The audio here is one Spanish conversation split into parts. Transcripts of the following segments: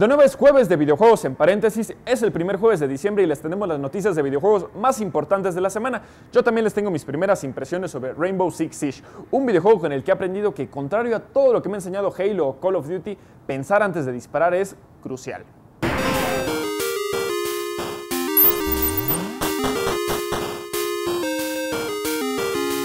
De nuevo es jueves de videojuegos en paréntesis, es el primer jueves de diciembre y les tenemos las noticias de videojuegos más importantes de la semana. Yo también les tengo mis primeras impresiones sobre Rainbow Six Siege, un videojuego con el que he aprendido que contrario a todo lo que me ha enseñado Halo o Call of Duty, pensar antes de disparar es crucial.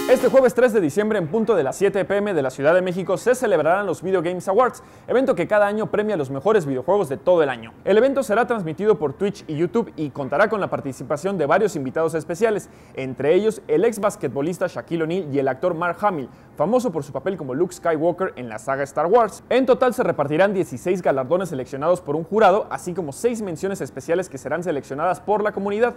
Este jueves 3 de diciembre, en punto de las 7 pm de la Ciudad de México, se celebrarán los Video Games Awards, evento que cada año premia los mejores videojuegos de todo el año. El evento será transmitido por Twitch y YouTube y contará con la participación de varios invitados especiales, entre ellos el ex basquetbolista Shaquille O'Neal y el actor Mark Hamill, famoso por su papel como Luke Skywalker en la saga Star Wars. En total se repartirán 16 galardones seleccionados por un jurado, así como 6 menciones especiales que serán seleccionadas por la comunidad.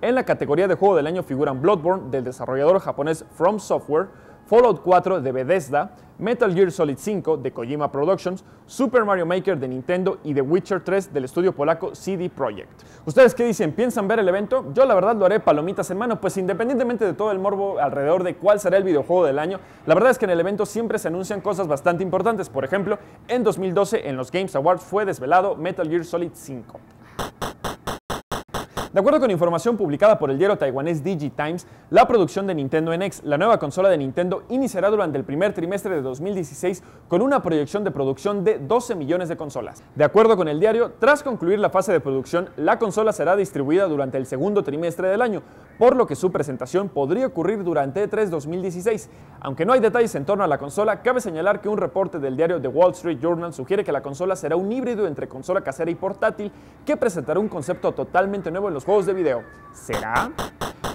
En la categoría de juego del año figuran Bloodborne del desarrollador japonés From Software, Fallout 4 de Bethesda, Metal Gear Solid 5 de Kojima Productions, Super Mario Maker de Nintendo y The Witcher 3 del estudio polaco CD Projekt. ¿Ustedes qué dicen? ¿Piensan ver el evento? Yo la verdad lo haré palomitas en mano, pues independientemente de todo el morbo alrededor de cuál será el videojuego del año, la verdad es que en el evento siempre se anuncian cosas bastante importantes. Por ejemplo, en 2012 en los Games Awards fue desvelado Metal Gear Solid 5. De acuerdo con información publicada por el diario taiwanés DigiTimes, la producción de Nintendo NX, la nueva consola de Nintendo, iniciará durante el primer trimestre de 2016 con una proyección de producción de 12 millones de consolas. De acuerdo con el diario, tras concluir la fase de producción, la consola será distribuida durante el segundo trimestre del año, por lo que su presentación podría ocurrir durante 3 e 2016. Aunque no hay detalles en torno a la consola, cabe señalar que un reporte del diario The Wall Street Journal sugiere que la consola será un híbrido entre consola casera y portátil que presentará un concepto totalmente nuevo en los juegos de video. ¿Será?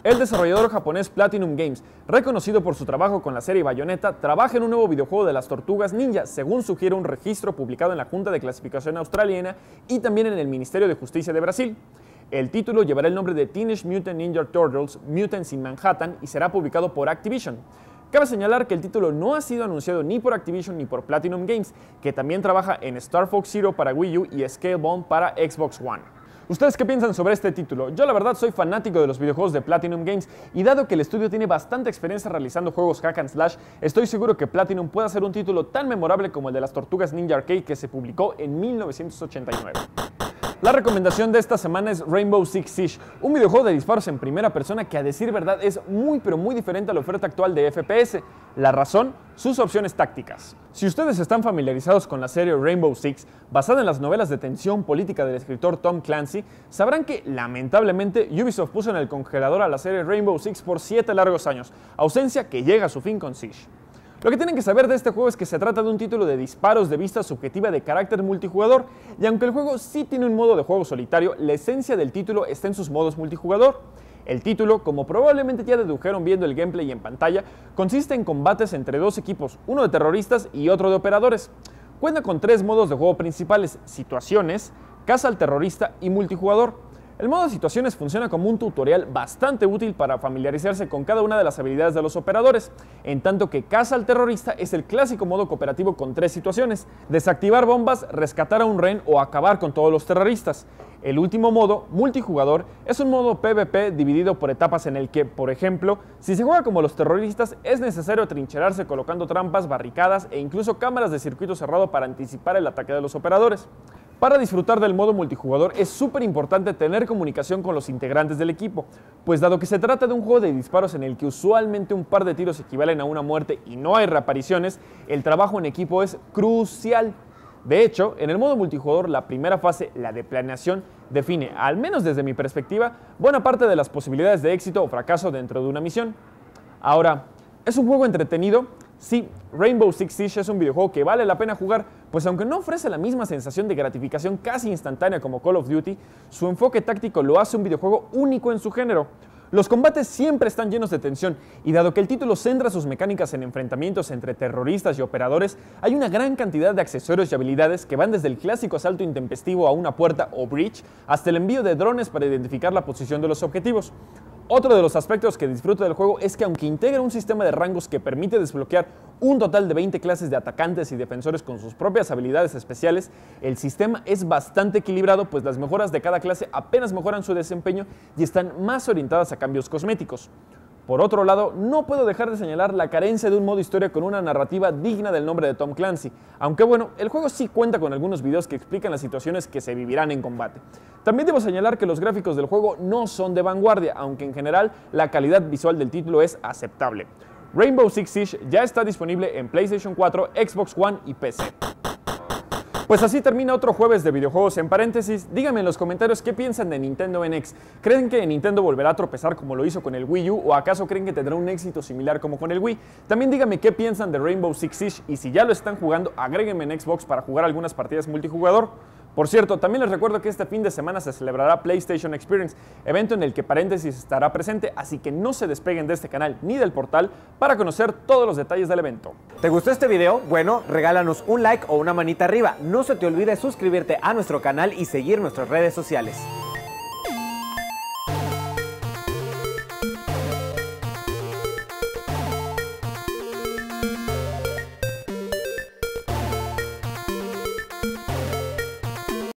El desarrollador japonés Platinum Games, reconocido por su trabajo con la serie Bayonetta, trabaja en un nuevo videojuego de las tortugas ninja, según sugiere un registro publicado en la Junta de Clasificación Australiana y también en el Ministerio de Justicia de Brasil. El título llevará el nombre de Teenage Mutant Ninja Turtles Mutants in Manhattan y será publicado por Activision. Cabe señalar que el título no ha sido anunciado ni por Activision ni por Platinum Games, que también trabaja en Star Fox Zero para Wii U y Scalebound para Xbox One. ¿Ustedes qué piensan sobre este título? Yo la verdad soy fanático de los videojuegos de Platinum Games y dado que el estudio tiene bastante experiencia realizando juegos hack and slash, estoy seguro que Platinum puede ser un título tan memorable como el de las Tortugas Ninja Arcade que se publicó en 1989. La recomendación de esta semana es Rainbow Six Siege, un videojuego de disparos en primera persona que a decir verdad es muy pero muy diferente a la oferta actual de FPS. La razón, sus opciones tácticas. Si ustedes están familiarizados con la serie Rainbow Six, basada en las novelas de tensión política del escritor Tom Clancy, sabrán que lamentablemente Ubisoft puso en el congelador a la serie Rainbow Six por 7 largos años, ausencia que llega a su fin con Siege. Lo que tienen que saber de este juego es que se trata de un título de disparos de vista subjetiva de carácter multijugador, y aunque el juego sí tiene un modo de juego solitario, la esencia del título está en sus modos multijugador. El título, como probablemente ya dedujeron viendo el gameplay en pantalla, consiste en combates entre dos equipos, uno de terroristas y otro de operadores. Cuenta con tres modos de juego principales, situaciones, caza al terrorista y multijugador. El modo situaciones funciona como un tutorial bastante útil para familiarizarse con cada una de las habilidades de los operadores, en tanto que Caza al Terrorista es el clásico modo cooperativo con tres situaciones, desactivar bombas, rescatar a un REN o acabar con todos los terroristas. El último modo, multijugador, es un modo PvP dividido por etapas en el que, por ejemplo, si se juega como los terroristas, es necesario trincherarse colocando trampas, barricadas e incluso cámaras de circuito cerrado para anticipar el ataque de los operadores. Para disfrutar del modo multijugador es súper importante tener comunicación con los integrantes del equipo, pues dado que se trata de un juego de disparos en el que usualmente un par de tiros equivalen a una muerte y no hay reapariciones, el trabajo en equipo es crucial. De hecho, en el modo multijugador, la primera fase, la de planeación, define, al menos desde mi perspectiva, buena parte de las posibilidades de éxito o fracaso dentro de una misión. Ahora, ¿es un juego entretenido? Sí, Rainbow Six Siege es un videojuego que vale la pena jugar pues aunque no ofrece la misma sensación de gratificación casi instantánea como Call of Duty, su enfoque táctico lo hace un videojuego único en su género. Los combates siempre están llenos de tensión y dado que el título centra sus mecánicas en enfrentamientos entre terroristas y operadores, hay una gran cantidad de accesorios y habilidades que van desde el clásico asalto intempestivo a una puerta o bridge, hasta el envío de drones para identificar la posición de los objetivos. Otro de los aspectos que disfruto del juego es que aunque integra un sistema de rangos que permite desbloquear un total de 20 clases de atacantes y defensores con sus propias habilidades especiales, el sistema es bastante equilibrado pues las mejoras de cada clase apenas mejoran su desempeño y están más orientadas a cambios cosméticos. Por otro lado, no puedo dejar de señalar la carencia de un modo historia con una narrativa digna del nombre de Tom Clancy, aunque bueno, el juego sí cuenta con algunos videos que explican las situaciones que se vivirán en combate. También debo señalar que los gráficos del juego no son de vanguardia, aunque en general la calidad visual del título es aceptable. Rainbow Six Siege ya está disponible en PlayStation 4, Xbox One y PC. Pues así termina otro jueves de videojuegos en paréntesis. Díganme en los comentarios qué piensan de Nintendo NX. ¿Creen que Nintendo volverá a tropezar como lo hizo con el Wii U o acaso creen que tendrá un éxito similar como con el Wii? También díganme qué piensan de Rainbow Six Siege y si ya lo están jugando, agréguenme en Xbox para jugar algunas partidas multijugador. Por cierto, también les recuerdo que este fin de semana se celebrará PlayStation Experience, evento en el que Paréntesis estará presente, así que no se despeguen de este canal ni del portal para conocer todos los detalles del evento. ¿Te gustó este video? Bueno, regálanos un like o una manita arriba. No se te olvide suscribirte a nuestro canal y seguir nuestras redes sociales.